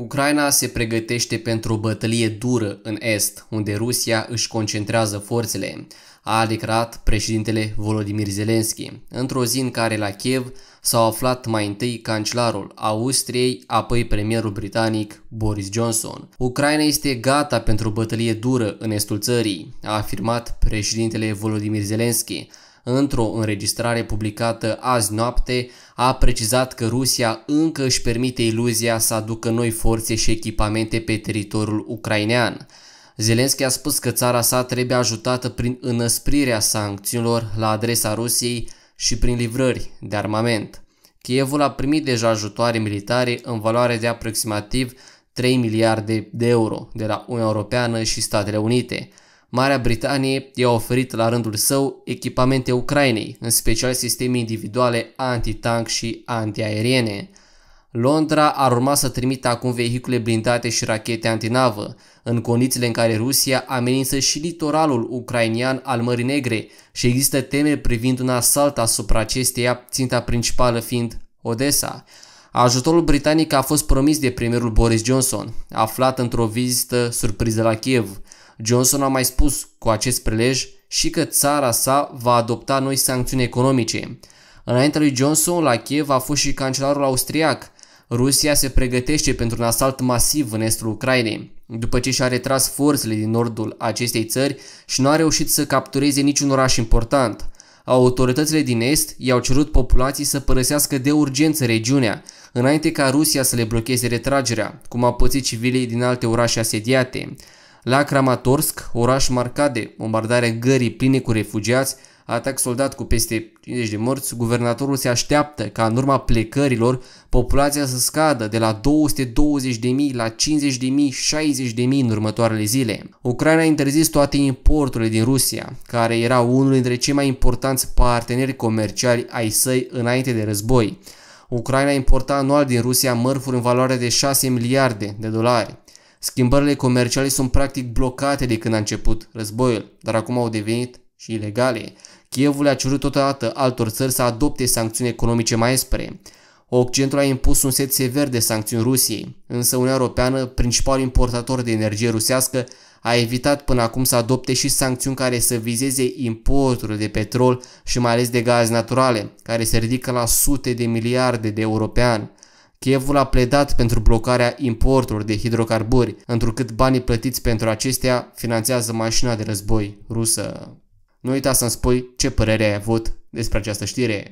Ucraina se pregătește pentru o bătălie dură în Est, unde Rusia își concentrează forțele, a declarat președintele Volodymyr Zelensky, într-o zi în care la Kiev s-au aflat mai întâi cancelarul Austriei, apoi premierul britanic Boris Johnson. Ucraina este gata pentru o bătălie dură în estul țării, a afirmat președintele Volodymyr Zelensky, într-o înregistrare publicată azi noapte, a precizat că Rusia încă își permite iluzia să aducă noi forțe și echipamente pe teritoriul ucrainean. Zelenski a spus că țara sa trebuie ajutată prin înăsprirea sancțiunilor la adresa Rusiei și prin livrări de armament. Kievul a primit deja ajutoare militare în valoare de aproximativ 3 miliarde de euro de la Uniunea Europeană și Statele Unite – Marea Britanie i-a oferit la rândul său echipamente Ucrainei, în special sisteme individuale antitank și antiaeriene. Londra ar urma să trimită acum vehicule blindate și rachete antinavă, în condițiile în care Rusia amenință și litoralul ucrainian al Mării Negre și există teme privind un asalt asupra acesteia, ținta principală fiind Odessa. Ajutorul britanic a fost promis de premierul Boris Johnson, aflat într-o vizită surpriză la Kiev. Johnson a mai spus cu acest prelej și că țara sa va adopta noi sancțiuni economice. Înaintea lui Johnson, la Kiev a fost și cancelarul austriac. Rusia se pregătește pentru un asalt masiv în estul Ucrainei, după ce și-a retras forțele din nordul acestei țări și nu a reușit să captureze niciun oraș important. Autoritățile din Est i-au cerut populații să părăsească de urgență regiunea, înainte ca Rusia să le blocheze retragerea, cum au pățit civilii din alte orașe asediate. La Kramatorsk, oraș marcat de bombardarea gării pline cu refugiați, atac soldat cu peste 50 de morți, guvernatorul se așteaptă ca în urma plecărilor populația să scadă de la 220.000 la 50.000, 60.000 în următoarele zile. Ucraina a interzis toate importurile din Rusia, care era unul dintre cei mai importanți parteneri comerciali ai săi înainte de război. Ucraina importa anual din Rusia mărfuri în valoare de 6 miliarde de dolari. Schimbările comerciale sunt practic blocate de când a început războiul, dar acum au devenit și ilegale. Chievul a cerut totodată altor țări să adopte sancțiuni economice mai spre. Occidentul a impus un set sever de sancțiuni Rusiei, însă Uniunea Europeană, principal importator de energie rusească, a evitat până acum să adopte și sancțiuni care să vizeze importurile de petrol și mai ales de gaze naturale, care se ridică la sute de miliarde de euro pe an. Kievul a pledat pentru blocarea importurilor de hidrocarburi, întrucât banii plătiți pentru acestea finanțează mașina de război rusă. Nu uita să-mi spui ce părere ai avut despre această știre.